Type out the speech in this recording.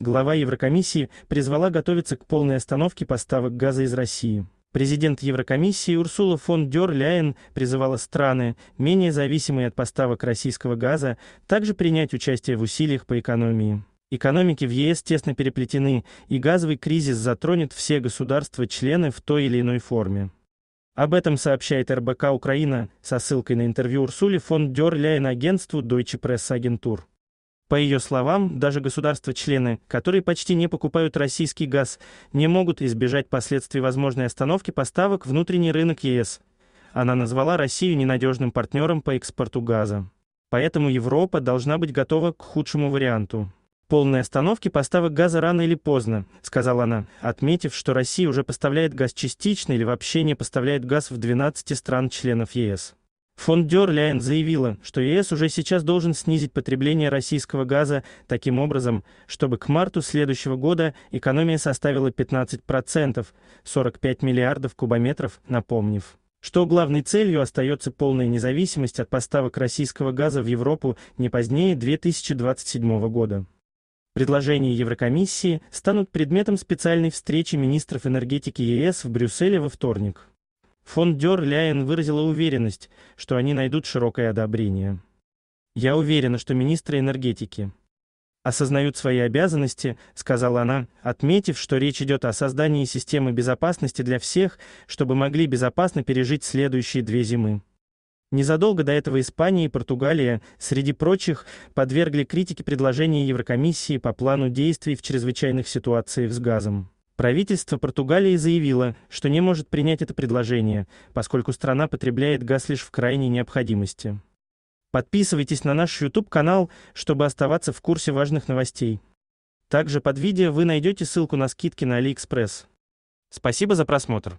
глава Еврокомиссии призвала готовиться к полной остановке поставок газа из России. Президент Еврокомиссии Урсула фон дер Ляйен призывала страны, менее зависимые от поставок российского газа, также принять участие в усилиях по экономии. Экономики в ЕС тесно переплетены, и газовый кризис затронет все государства-члены в той или иной форме. Об этом сообщает РБК Украина со ссылкой на интервью Урсули фон дер Ляйен агентству Deutsche Press Agentur. По ее словам, даже государства-члены, которые почти не покупают российский газ, не могут избежать последствий возможной остановки поставок внутренний рынок ЕС. Она назвала Россию ненадежным партнером по экспорту газа. Поэтому Европа должна быть готова к худшему варианту. Полной остановки поставок газа рано или поздно, сказала она, отметив, что Россия уже поставляет газ частично или вообще не поставляет газ в 12 стран-членов ЕС. Фон дер Ляйен заявила, что ЕС уже сейчас должен снизить потребление российского газа таким образом, чтобы к марту следующего года экономия составила 15%, 45 миллиардов кубометров, напомнив, что главной целью остается полная независимость от поставок российского газа в Европу не позднее 2027 года. Предложения Еврокомиссии станут предметом специальной встречи министров энергетики ЕС в Брюсселе во вторник. Фон Дер Ляйен выразила уверенность, что они найдут широкое одобрение. «Я уверена, что министры энергетики осознают свои обязанности», — сказала она, отметив, что речь идет о создании системы безопасности для всех, чтобы могли безопасно пережить следующие две зимы. Незадолго до этого Испания и Португалия, среди прочих, подвергли критике предложения Еврокомиссии по плану действий в чрезвычайных ситуациях с газом. Правительство Португалии заявило, что не может принять это предложение, поскольку страна потребляет газ лишь в крайней необходимости. Подписывайтесь на наш YouTube-канал, чтобы оставаться в курсе важных новостей. Также под видео вы найдете ссылку на скидки на AliExpress. Спасибо за просмотр.